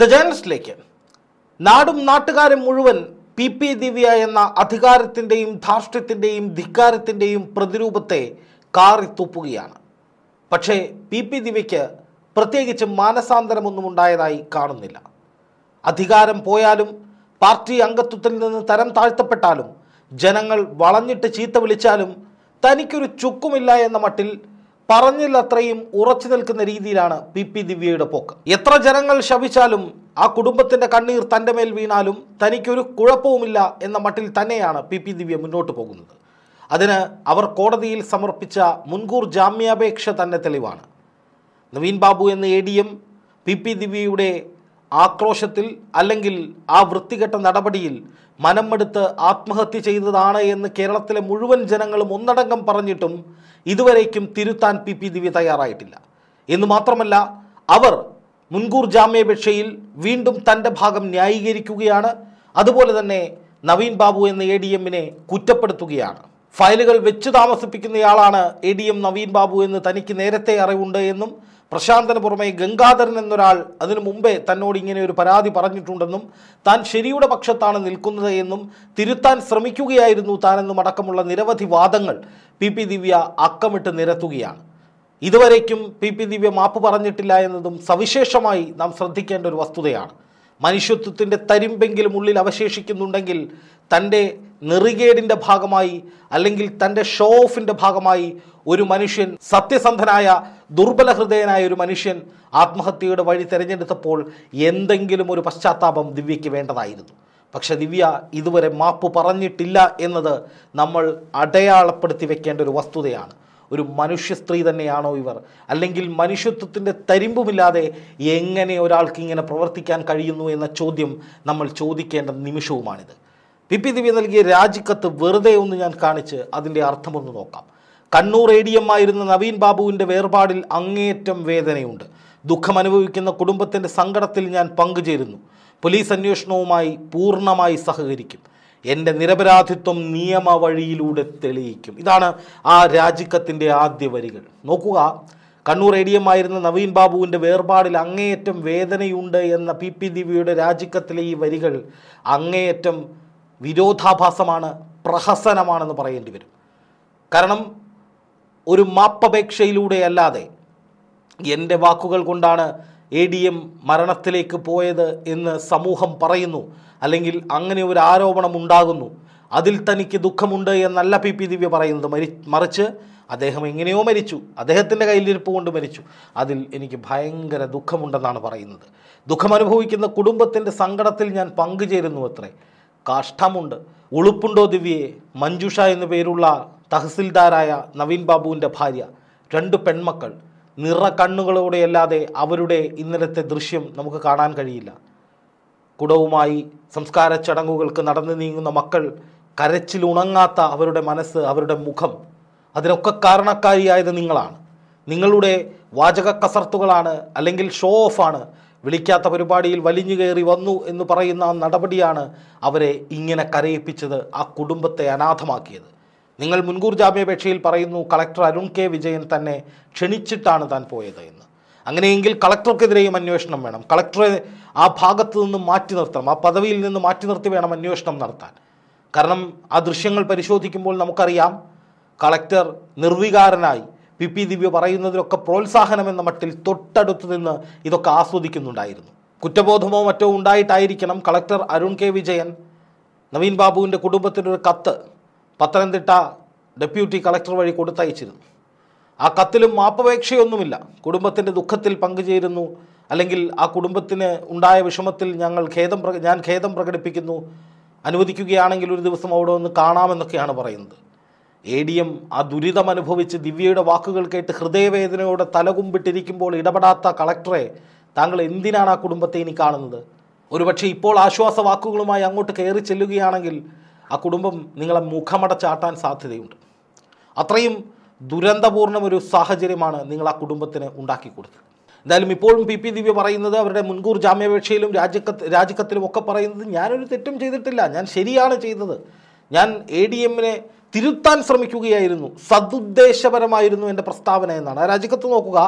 the ജേണലിസ്റ്റിലേക്ക് നാടും നാട്ടുകാരും മുഴുവൻ പി പി ദിവ്യ എന്ന അധികാരത്തിൻ്റെയും ധാർഷ്ട്യത്തിൻ്റെയും ധിക്കാരത്തിൻ്റെയും പ്രതിരൂപത്തെ കാറിത്തുപ്പുകയാണ് പക്ഷേ പി പി ദിവ്യയ്ക്ക് പ്രത്യേകിച്ച് മാനസാന്തരമൊന്നും ഉണ്ടായതായി കാണുന്നില്ല അധികാരം പോയാലും പാർട്ടി അംഗത്വത്തിൽ നിന്ന് തരം താഴ്ത്തപ്പെട്ടാലും ജനങ്ങൾ വളഞ്ഞിട്ട് ചീത്ത വിളിച്ചാലും തനിക്കൊരു ചുക്കുമില്ല എന്ന മട്ടിൽ പറഞ്ഞില്ല അത്രയും ഉറച്ചു നിൽക്കുന്ന രീതിയിലാണ് പി പി ദിവ്യയുടെ പോക്ക് എത്ര ജനങ്ങൾ ശപിച്ചാലും ആ കുടുംബത്തിന്റെ കണ്ണീർ തൻ്റെ മേൽ വീണാലും തനിക്കൊരു കുഴപ്പവുമില്ല എന്ന മട്ടിൽ തന്നെയാണ് പി പി ദിവ്യ മുന്നോട്ട് പോകുന്നത് അതിന് അവർ കോടതിയിൽ സമർപ്പിച്ച മുൻകൂർ ജാമ്യാപേക്ഷ തന്നെ തെളിവാണ് നവീൻ ബാബു എന്ന A D M P P ദിവ്യയുടെ ആക്രോശത്തിൽ അല്ലെങ്കിൽ ആ വൃത്തികെട്ട നടപടിയിൽ മനമെടുത്ത് ആത്മഹത്യ ചെയ്തതാണ് എന്ന് കേരളത്തിലെ മുഴുവൻ ജനങ്ങളും ഒന്നടങ്കം പറഞ്ഞിട്ടും ഇതുവരേക്കും തിരുത്താൻ പി പി ദിവ്യ തയ്യാറായിട്ടില്ല എന്ന് മാത്രമല്ല അവർ മുൻകൂർ ജാമ്യാപേക്ഷയിൽ വീണ്ടും തൻ്റെ ഭാഗം ന്യായീകരിക്കുകയാണ് അതുപോലെ തന്നെ നവീൻ ബാബു എന്ന എ ഡി എമ്മിനെ കുറ്റപ്പെടുത്തുകയാണ് ഫയലുകൾ വെച്ച് താമസിപ്പിക്കുന്നയാളാണ് A D M Naveen Babu എന്ന് തനിക്ക് നേരത്തെ അറിവുണ്ട് എന്നും പ്രശാന്തന് പുറമെ ഗംഗാധരൻ എന്നൊരാൾ അതിനു മുമ്പേ തന്നോട് ഇങ്ങനെ ഒരു പരാതി പറഞ്ഞിട്ടുണ്ടെന്നും താൻ ശരിയുടെ പക്ഷത്താണ് നിൽക്കുന്നത് എന്നും തിരുത്താൻ ശ്രമിക്കുകയായിരുന്നു താനെന്നും അടക്കമുള്ള നിരവധി വാദങ്ങൾ പി പി ദിവ്യ അക്കമിട്ട് നിരത്തുകയാണ് ഇതുവരേക്കും പി പി ദിവ്യ മാപ്പ് പറഞ്ഞിട്ടില്ല എന്നതും സവിശേഷമായി നാം ശ്രദ്ധിക്കേണ്ട ഒരു വസ്തുതയാണ് മനുഷ്യത്വത്തിൻ്റെ തരിമ്പെങ്കിലും ഉള്ളിൽ അവശേഷിക്കുന്നുണ്ടെങ്കിൽ തൻ്റെ നെറികേടിൻ്റെ ഭാഗമായി അല്ലെങ്കിൽ തൻ്റെ ഷോ ഓഫിൻ്റെ ഭാഗമായി ഒരു മനുഷ്യൻ സത്യസന്ധനായ ദുർബല ഹൃദയനായ ഒരു മനുഷ്യൻ ആത്മഹത്യയുടെ വഴി തിരഞ്ഞെടുത്തപ്പോൾ എന്തെങ്കിലും ഒരു പശ്ചാത്താപം ദിവ്യയ്ക്ക് വേണ്ടതായിരുന്നു പക്ഷെ ദിവ്യ ഇതുവരെ മാപ്പ് പറഞ്ഞിട്ടില്ല എന്നത് നമ്മൾ അടയാളപ്പെടുത്തി വെക്കേണ്ട ഒരു വസ്തുതയാണ് ഒരു മനുഷ്യ സ്ത്രീ തന്നെയാണോ ഇവർ അല്ലെങ്കിൽ മനുഷ്യത്വത്തിൻ്റെ തരിമ്പുമില്ലാതെ എങ്ങനെ ഒരാൾക്ക് ഇങ്ങനെ പ്രവർത്തിക്കാൻ കഴിയുന്നു എന്ന ചോദ്യം നമ്മൾ ചോദിക്കേണ്ട നിമിഷവുമാണിത് പി പി ദിവ്യ നൽകിയ രാജിക്കത്ത് വെറുതെ ഒന്ന് ഞാൻ കാണിച്ച് അതിൻ്റെ അർത്ഥമൊന്ന് നോക്കാം കണ്ണൂർ എ ഡി എം ആയിരുന്ന നവീൻ ബാബുവിൻ്റെ വേർപാടിൽ അങ്ങേയറ്റം വേദനയുണ്ട് ദുഃഖം അനുഭവിക്കുന്ന കുടുംബത്തിൻ്റെ സങ്കടത്തിൽ ഞാൻ പങ്കുചേരുന്നു പോലീസ് അന്വേഷണവുമായി പൂർണ്ണമായി സഹകരിക്കും എൻ്റെ നിരപരാധിത്വം നിയമ വഴിയിലൂടെ തെളിയിക്കും ഇതാണ് ആ രാജിക്കത്തിൻ്റെ ആദ്യ വരികൾ നോക്കുക കണ്ണൂർ എ ഡി എം ആയിരുന്ന നവീൻ ബാബുവിൻ്റെ വേർപാടിൽ അങ്ങേയറ്റം വേദനയുണ്ട് എന്ന പി പി ദിവ്യയുടെ രാജിക്കത്തിലെ ഈ വരികൾ അങ്ങേയറ്റം വിരോധാഭാസമാണ് പ്രഹസനമാണെന്ന് പറയേണ്ടി വരും കാരണം ഒരു മാപ്പപേക്ഷയിലൂടെ അല്ലാതെ എൻ്റെ വാക്കുകൾ കൊണ്ടാണ് എ ഡി എം മരണത്തിലേക്ക് പോയത് എന്ന് സമൂഹം പറയുന്നു അല്ലെങ്കിൽ അങ്ങനെ ഒരു ആരോപണം ഉണ്ടാകുന്നു അതിൽ തനിക്ക് ദുഃഖമുണ്ട് എന്നല്ല പി പി ദിവ്യ പറയുന്നത് മരി മറിച്ച് അദ്ദേഹം എങ്ങനെയോ മരിച്ചു അദ്ദേഹത്തിൻ്റെ കയ്യിലിരിപ്പ് കൊണ്ട് മരിച്ചു അതിൽ എനിക്ക് ഭയങ്കര ദുഃഖമുണ്ടെന്നാണ് പറയുന്നത് ദുഃഖമനുഭവിക്കുന്ന കുടുംബത്തിൻ്റെ സങ്കടത്തിൽ ഞാൻ പങ്കുചേരുന്നു അത്രേ കാഷ്ടമുണ്ട് ഉളുപ്പുണ്ടോ ദിവ്യയെ മഞ്ജുഷ എന്നു പേരുള്ള തഹസിൽദാരായ നവീൻ ബാബുവിൻ്റെ ഭാര്യ രണ്ട് പെൺമക്കൾ നിറ കണ്ണുകളോടെയല്ലാതെ അവരുടെ ഇന്നലത്തെ ദൃശ്യം നമുക്ക് കാണാൻ കഴിയില്ല കുടവുമായി സംസ്കാര ചടങ്ങുകൾക്ക് നടന്നു നീങ്ങുന്ന മക്കൾ കരച്ചിലുണങ്ങാത്ത അവരുടെ മനസ്സ് അവരുടെ മുഖം അതിനൊക്കെ കാരണക്കാരിയായത് നിങ്ങളാണ് നിങ്ങളുടെ വാചക കസർത്തുകളാണ് അല്ലെങ്കിൽ ഷോ ഓഫാണ് വിളിക്കാത്ത പരിപാടിയിൽ വലിഞ്ഞു കയറി വന്നു എന്ന് പറയുന്ന ആ നടപടിയാണ് അവരെ ഇങ്ങനെ കരയിപ്പിച്ചത് ആ കുടുംബത്തെ അനാഥമാക്കിയത് നിങ്ങൾ മുൻകൂർ ജാമ്യാപേക്ഷയിൽ പറയുന്നു കളക്ടർ അരുൺ കെ വിജയൻ തന്നെ ക്ഷണിച്ചിട്ടാണ് താൻ പോയത് എന്ന് അങ്ങനെയെങ്കിൽ കളക്ടർക്കെതിരെയും അന്വേഷണം വേണം കളക്ടറെ ആ ഭാഗത്തു നിന്ന് മാറ്റി നിർത്തണം ആ പദവിയിൽ നിന്ന് മാറ്റി നിർത്തി വേണം അന്വേഷണം നടത്താൻ കാരണം ആ ദൃശ്യങ്ങൾ പരിശോധിക്കുമ്പോൾ നമുക്കറിയാം കളക്ടർ നിർവികാരനായി പി പി ദിവ്യ പറയുന്നതിലൊക്കെ പ്രോത്സാഹനം എന്ന മട്ടിൽ തൊട്ടടുത്ത് നിന്ന് ഇതൊക്കെ ആസ്വദിക്കുന്നുണ്ടായിരുന്നു കുറ്റബോധമോ മറ്റോ ഉണ്ടായിട്ടായിരിക്കണം കളക്ടർ അരുൺ കെ വിജയൻ നവീൻ ബാബുവിൻ്റെ കുടുംബത്തിനൊരു കത്ത് പത്തനംതിട്ട ഡെപ്യൂട്ടി കളക്ടർ വഴി കൊടുത്തയച്ചിരുന്നു ആ കത്തിലും മാപ്പപേക്ഷയൊന്നുമില്ല കുടുംബത്തിൻ്റെ ദുഃഖത്തിൽ പങ്കുചേരുന്നു അല്ലെങ്കിൽ ആ കുടുംബത്തിന് ഉണ്ടായ വിഷമത്തിൽ ഞങ്ങൾ ഖേദം ഞാൻ ഖേദം പ്രകടിപ്പിക്കുന്നു അനുവദിക്കുകയാണെങ്കിൽ ഒരു ദിവസം അവിടെ ഒന്ന് കാണാമെന്നൊക്കെയാണ് പറയുന്നത് എ ഡി എം ആ ദുരിതം അനുഭവിച്ച് ദിവ്യയുടെ വാക്കുകൾ കേട്ട് ഹൃദയവേദനയോടെ തലകുമ്പിട്ടിരിക്കുമ്പോൾ ഇടപെടാത്ത കളക്ടറെ താങ്കൾ എന്തിനാണ് ആ കുടുംബത്തെ ഇനി കാണുന്നത് ഒരുപക്ഷെ ഇപ്പോൾ ആശ്വാസ വാക്കുകളുമായി അങ്ങോട്ട് കയറി ചെല്ലുകയാണെങ്കിൽ ആ കുടുംബം നിങ്ങളെ മുഖമടച്ചാട്ടാൻ സാധ്യതയുണ്ട് അത്രയും ദുരന്തപൂർണ്ണം ഒരു സാഹചര്യമാണ് നിങ്ങൾ ആ കുടുംബത്തിന് ഉണ്ടാക്കി കൊടുത്തത് എന്തായാലും ഇപ്പോഴും പി പി ദിവ്യ പറയുന്നത് അവരുടെ മുൻകൂർ ജാമ്യാപേക്ഷയിലും രാജിക്കത്ത് രാജിക്കത്തിലും ഒക്കെ പറയുന്നത് ഞാനൊരു തെറ്റും ചെയ്തിട്ടില്ല ഞാൻ ശരിയാണ് ചെയ്തത് ഞാൻ എ ഡി എമ്മിനെ തിരുത്താൻ ശ്രമിക്കുകയായിരുന്നു സതുദ്ദേശപരമായിരുന്നു എൻ്റെ പ്രസ്താവന എന്നാണ് രാജിക്കത്ത് നോക്കുക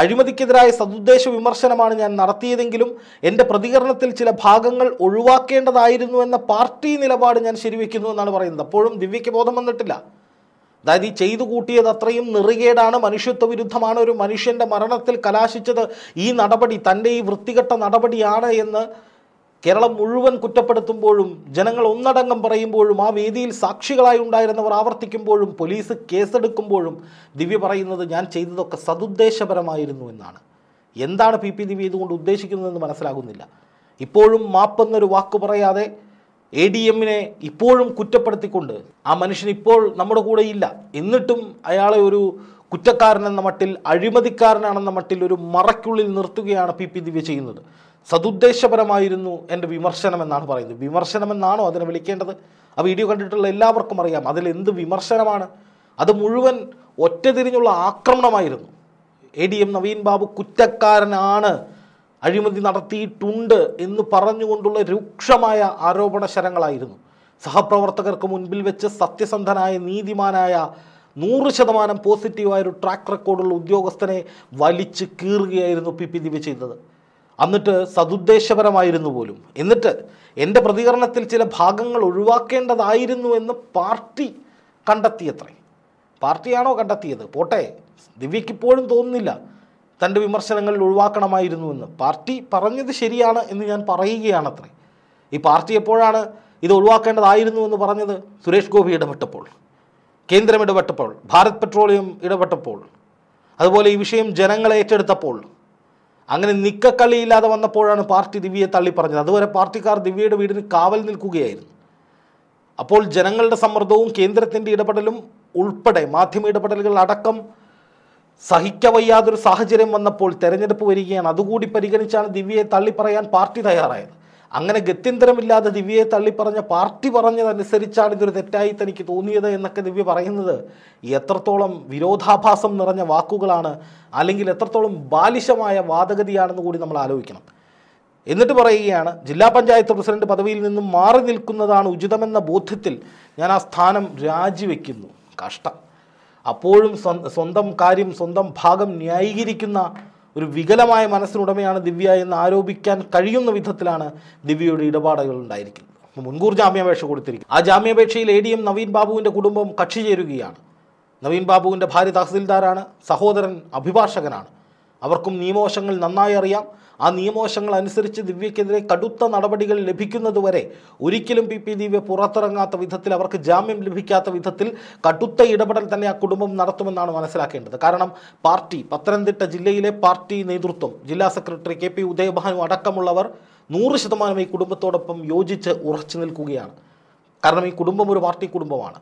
അഴിമതിക്കെതിരായ സതുദ്ദേശ വിമർശനമാണ് ഞാൻ നടത്തിയതെങ്കിലും എൻ്റെ പ്രതികരണത്തിൽ ചില ഭാഗങ്ങൾ ഒഴിവാക്കേണ്ടതായിരുന്നു എന്ന പാർട്ടി നിലപാട് ഞാൻ ശരിവെക്കുന്നു എന്നാണ് പറയുന്നത് അപ്പോഴും ദിവ്യയ്ക്ക് ബോധം വന്നിട്ടില്ല അതായത് ഈ ചെയ്തു കൂട്ടിയത് അത്രയും നിറുകേടാണ് മനുഷ്യത്വ വിരുദ്ധമാണ് ഒരു മനുഷ്യൻ്റെ മരണത്തിൽ കലാശിച്ചത് ഈ നടപടി തൻ്റെ ഈ വൃത്തികെട്ട നടപടിയാണ് എന്ന് കേരളം മുഴുവൻ കുറ്റപ്പെടുത്തുമ്പോഴും ജനങ്ങൾ ഒന്നടങ്കം പറയുമ്പോഴും ആ വേദിയിൽ സാക്ഷികളായി ഉണ്ടായിരുന്നവർ ആവർത്തിക്കുമ്പോഴും പോലീസ് കേസെടുക്കുമ്പോഴും ദിവ്യ പറയുന്നത് ഞാൻ ചെയ്തതൊക്കെ സതുദ്ദേശപരമായിരുന്നു എന്നാണ് എന്താണ് പി പി ദിവ്യ ഇതുകൊണ്ട് ഉദ്ദേശിക്കുന്നതെന്ന് മനസ്സിലാകുന്നില്ല ഇപ്പോഴും മാപ്പെന്നൊരു വാക്ക് പറയാതെ എ ഡി എമ്മിനെ ഇപ്പോഴും കുറ്റപ്പെടുത്തിക്കൊണ്ട് ആ മനുഷ്യൻ ഇപ്പോൾ നമ്മുടെ കൂടെ ഇല്ല എന്നിട്ടും അയാളെ ഒരു കുറ്റക്കാരനെന്ന മട്ടിൽ അഴിമതിക്കാരനാണെന്ന മട്ടിൽ ഒരു മറയ്ക്കുള്ളിൽ നിർത്തുകയാണ് പി പി ദിവ്യ ചെയ്യുന്നത് സതുദ്ദേശപരമായിരുന്നു എൻ്റെ വിമർശനം എന്നാണ് പറയുന്നത് വിമർശനം എന്നാണോ അതിനെ വിളിക്കേണ്ടത് ആ വീഡിയോ കണ്ടിട്ടുള്ള എല്ലാവർക്കും അറിയാം അതിൽ എന്ത് വിമർശനമാണ് അത് മുഴുവൻ ഒറ്റതിരിഞ്ഞുള്ള ആക്രമണമായിരുന്നു A D M Naveen Babu കുറ്റക്കാരനാണ് അഴിമതി നടത്തിയിട്ടുണ്ട് എന്ന് പറഞ്ഞുകൊണ്ടുള്ള രൂക്ഷമായ ആരോപണ ശരങ്ങളായിരുന്നു സഹപ്രവർത്തകർക്ക് മുൻപിൽ വെച്ച് സത്യസന്ധനായ നീതിമാനായ നൂറ് ശതമാനം പോസിറ്റീവായ ഒരു ട്രാക്ക് റെക്കോർഡുള്ള ഉദ്യോഗസ്ഥനെ വലിച്ചു കീറുകയായിരുന്നു പി പി ദിവ്യ ചെയ്തത് എന്നിട്ട് സതുദ്ദേശപരമായിരുന്നു പോലും എന്നിട്ട് എൻ്റെ പ്രതികരണത്തിൽ ചില ഭാഗങ്ങൾ ഒഴിവാക്കേണ്ടതായിരുന്നു എന്ന് പാർട്ടി കണ്ടെത്തിയത്രേ പാർട്ടിയാണോ കണ്ടെത്തിയത് പോട്ടെ ദിവ്യക്കിപ്പോഴും തോന്നുന്നില്ല തൻ്റെ വിമർശനങ്ങളിൽ എന്ന് പാർട്ടി പറഞ്ഞത് ശരിയാണ് എന്ന് ഞാൻ പറയുകയാണ് അത്രേ ഈ പാർട്ടി എപ്പോഴാണ് ഇത് എന്ന് പറഞ്ഞത് സുരേഷ് ഗോപി ഇടപെട്ടപ്പോൾ കേന്ദ്രം ഇടപെട്ടപ്പോൾ ഭാരത് പെട്രോളിയം ഇടപെട്ടപ്പോൾ അതുപോലെ ഈ വിഷയം ജനങ്ങൾ ഏറ്റെടുത്തപ്പോൾ അങ്ങനെ നിക്കക്കള്ളിയില്ലാതെ വന്നപ്പോഴാണ് പാർട്ടി ദിവ്യയെ പറഞ്ഞത് അതുവരെ പാർട്ടിക്കാർ ദിവ്യയുടെ വീടിന് കാവൽ നിൽക്കുകയായിരുന്നു അപ്പോൾ ജനങ്ങളുടെ സമ്മർദ്ദവും കേന്ദ്രത്തിൻ്റെ ഇടപെടലും ഉൾപ്പെടെ മാധ്യമ ഇടപെടലുകൾ അടക്കം സഹിക്കവയ്യാതൊരു സാഹചര്യം വന്നപ്പോൾ തെരഞ്ഞെടുപ്പ് വരികയാണ് അതുകൂടി പരിഗണിച്ചാണ് ദിവ്യയെ തള്ളിപ്പറയാൻ പാർട്ടി തയ്യാറായത് അങ്ങനെ ഗത്യന്തരമില്ലാതെ ദിവ്യയെ തള്ളിപ്പറഞ്ഞ പാർട്ടി പറഞ്ഞതനുസരിച്ചാണ് ഇതൊരു തെറ്റായി തനിക്ക് തോന്നിയത് എന്നൊക്കെ ദിവ്യ പറയുന്നത് എത്രത്തോളം വിരോധാഭാസം നിറഞ്ഞ വാക്കുകളാണ് അല്ലെങ്കിൽ എത്രത്തോളം ബാലിശമായ വാദഗതിയാണെന്ന് കൂടി നമ്മൾ ആലോചിക്കണം എന്നിട്ട് പറയുകയാണ് ജില്ലാ പഞ്ചായത്ത് പ്രസിഡന്റ് പദവിയിൽ നിന്നും മാറി നിൽക്കുന്നതാണ് ഉചിതമെന്ന ബോധ്യത്തിൽ ഞാൻ ആ സ്ഥാനം രാജിവെക്കുന്നു കഷ്ടം അപ്പോഴും സ്വന്തം കാര്യം സ്വന്തം ഭാഗം ന്യായീകരിക്കുന്ന ഒരു വികലമായ മനസ്സിനുടമയാണ് ദിവ്യ എന്ന് ആരോപിക്കാൻ കഴിയുന്ന വിധത്തിലാണ് ദിവ്യയുടെ ഇടപാടുകൾ ഉണ്ടായിരിക്കുന്നത് മുൻകൂർ ജാമ്യാപേക്ഷ കൊടുത്തിരിക്കും ആ ജാമ്യാപേക്ഷയിൽ എ ഡി എം നവീൻ ബാബുവിൻ്റെ കുടുംബം കക്ഷി ചേരുകയാണ് നവീൻ ബാബുവിൻ്റെ ഭാര്യ തഹസിൽദാരാണ് സഹോദരൻ അഭിഭാഷകനാണ് അവർക്കും നിയമവശങ്ങൾ നന്നായി അറിയാം ആ നിയമവശങ്ങൾ അനുസരിച്ച് ദിവ്യക്കെതിരെ കടുത്ത നടപടികൾ ലഭിക്കുന്നതുവരെ ഒരിക്കലും പി പി ദിവ്യ പുറത്തിറങ്ങാത്ത വിധത്തിൽ അവർക്ക് ജാമ്യം ലഭിക്കാത്ത വിധത്തിൽ കടുത്ത ഇടപെടൽ തന്നെ ആ കുടുംബം നടത്തുമെന്നാണ് മനസ്സിലാക്കേണ്ടത് കാരണം പാർട്ടി പത്തനംതിട്ട ജില്ലയിലെ പാർട്ടി നേതൃത്വം ജില്ലാ സെക്രട്ടറി കെ പി ഉദയഭാനു അടക്കമുള്ളവർ നൂറ് ശതമാനം ഈ കുടുംബത്തോടൊപ്പം യോജിച്ച് ഉറച്ചു നിൽക്കുകയാണ് കാരണം ഈ കുടുംബം ഒരു പാർട്ടി കുടുംബമാണ്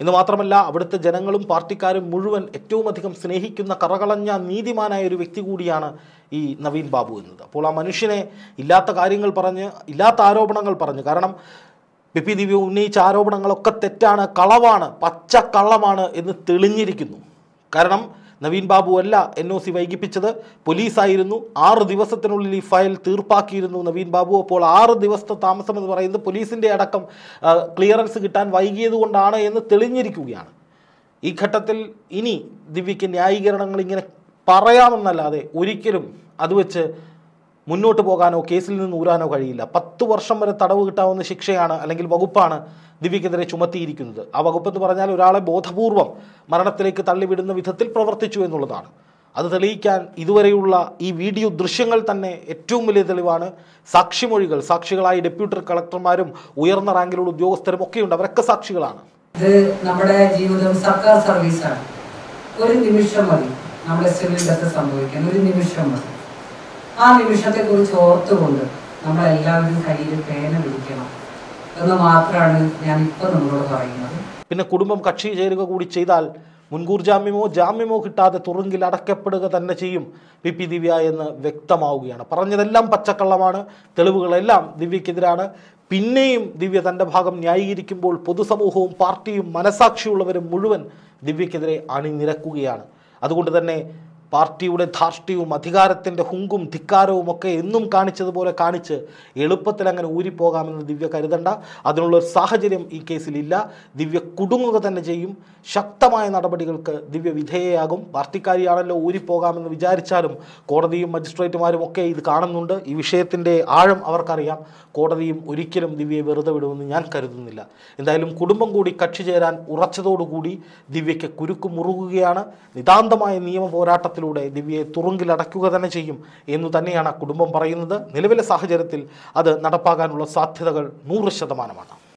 എന്ന് മാത്രമല്ല അവിടുത്തെ ജനങ്ങളും പാർട്ടിക്കാരും മുഴുവൻ ഏറ്റവും അധികം സ്നേഹിക്കുന്ന കറകളഞ്ഞ നീതിമാനായ ഒരു വ്യക്തി കൂടിയാണ് ഈ നവീൻ ബാബു എന്നത് അപ്പോൾ ആ മനുഷ്യനെ ഇല്ലാത്ത കാര്യങ്ങൾ പറഞ്ഞ് ഇല്ലാത്ത ആരോപണങ്ങൾ പറഞ്ഞു കാരണം പി പി ദിവ്യ ഉന്നയിച്ച ആരോപണങ്ങളൊക്കെ തെറ്റാണ് കളവാണ് പച്ച കള്ളമാണ് എന്ന് തെളിഞ്ഞിരിക്കുന്നു കാരണം നവീൻ ബാബു അല്ല എൻ ഒ സി വൈകിപ്പിച്ചത് പോലീസായിരുന്നു ആറ് ദിവസത്തിനുള്ളിൽ ഈ ഫയൽ തീർപ്പാക്കിയിരുന്നു നവീൻ ബാബു അപ്പോൾ ആറ് ദിവസത്തെ താമസം എന്ന് പറയുന്നത് പോലീസിൻ്റെ അടക്കം ക്ലിയറൻസ് കിട്ടാൻ വൈകിയതുകൊണ്ടാണ് എന്ന് തെളിഞ്ഞിരിക്കുകയാണ് ഈ ഘട്ടത്തിൽ ഇനി ദിവ്യയ്ക്ക് ന്യായീകരണങ്ങൾ ഇങ്ങനെ പറയാമെന്നല്ലാതെ ഒരിക്കലും അത് വെച്ച് മുന്നോട്ട് പോകാനോ കേസിൽ നിന്ന് ഊരാനോ കഴിയില്ല പത്ത് വർഷം വരെ തടവ് കിട്ടാവുന്ന ശിക്ഷയാണ് അല്ലെങ്കിൽ വകുപ്പാണ് ദിവ്യക്കെതിരെ ചുമത്തിയിരിക്കുന്നത് ആ വകുപ്പ് എന്ന് പറഞ്ഞാൽ ഒരാളെ ബോധപൂർവം മരണത്തിലേക്ക് തള്ളിവിടുന്ന വിധത്തിൽ പ്രവർത്തിച്ചു എന്നുള്ളതാണ് അത് തെളിയിക്കാൻ ഇതുവരെയുള്ള ഈ വീഡിയോ ദൃശ്യങ്ങൾ തന്നെ ഏറ്റവും വലിയ തെളിവാണ് സാക്ഷിമൊഴികൾ സാക്ഷികളായി ഡെപ്യൂട്ടി കളക്ടർമാരും ഉയർന്ന റാങ്കിലുള്ള ഉദ്യോഗസ്ഥരും ഒക്കെയുണ്ട് അവരൊക്കെ സാക്ഷികളാണ് ഇത് നമ്മുടെ ജീവിതം സർക്കാർ സർവീസാണ് ഒരു നിമിഷം മതി നമ്മുടെ സിവിൽ ഡെത്ത് സംഭവിക്കാൻ ഒരു നിമിഷം മതി ആ കുറിച്ച് ഓർത്തുകൊണ്ട് നമ്മളെല്ലാവരും കയ്യിൽ പേന പിടിക്കണം എന്ന് മാത്രമാണ് ഞാൻ ഇപ്പൊ നിങ്ങളോട് പറയുന്നത് പിന്നെ കുടുംബം കക്ഷി ചേരുക കൂടി ചെയ്താൽ മുൻകൂർ ജാമ്യമോ ജാമ്യമോ കിട്ടാതെ തുറുങ്കിൽ അടക്കപ്പെടുക തന്നെ ചെയ്യും പി പി ദിവ്യ എന്ന് വ്യക്തമാവുകയാണ് പറഞ്ഞതെല്ലാം പച്ചക്കള്ളമാണ് തെളിവുകളെല്ലാം ദിവ്യക്കെതിരാണ് പിന്നെയും ദിവ്യ തൻ്റെ ഭാഗം ന്യായീകരിക്കുമ്പോൾ പൊതുസമൂഹവും പാർട്ടിയും മനസാക്ഷിയുള്ളവരും മുഴുവൻ ദിവ്യക്കെതിരെ അണിനിരക്കുകയാണ് അതുകൊണ്ട് തന്നെ പാർട്ടിയുടെ ധാർഷ്ട്യവും അധികാരത്തിൻ്റെ ഹുങ്കും ധിക്കാരവും ഒക്കെ എന്നും കാണിച്ചതുപോലെ കാണിച്ച് എളുപ്പത്തിൽ അങ്ങനെ ഊരിപ്പോകാമെന്ന് ദിവ്യ കരുതണ്ട അതിനുള്ളൊരു സാഹചര്യം ഈ കേസിലില്ല ദിവ്യ കുടുങ്ങുക തന്നെ ചെയ്യും ശക്തമായ നടപടികൾക്ക് ദിവ്യ വിധേയയാകും പാർട്ടിക്കാരിയാണല്ലോ ഊരിപ്പോകാമെന്ന് വിചാരിച്ചാലും കോടതിയും മജിസ്ട്രേറ്റുമാരും ഒക്കെ ഇത് കാണുന്നുണ്ട് ഈ വിഷയത്തിൻ്റെ ആഴം അവർക്കറിയാം കോടതിയും ഒരിക്കലും ദിവ്യയെ വെറുതെ വിടുമെന്ന് ഞാൻ കരുതുന്നില്ല എന്തായാലും കുടുംബം കൂടി കക്ഷി ചേരാൻ ഉറച്ചതോടുകൂടി ദിവ്യയ്ക്ക് കുരുക്ക് മുറുകുകയാണ് നിതാന്തമായ നിയമ പോരാട്ടത്തിൽ പോരാട്ടത്തിലൂടെ ദിവ്യയെ തുറുങ്കിലടയ്ക്കുക തന്നെ ചെയ്യും എന്നു തന്നെയാണ് കുടുംബം പറയുന്നത് നിലവിലെ സാഹചര്യത്തിൽ അത് നടപ്പാക്കാനുള്ള സാധ്യതകൾ നൂറ് ശതമാനമാണ്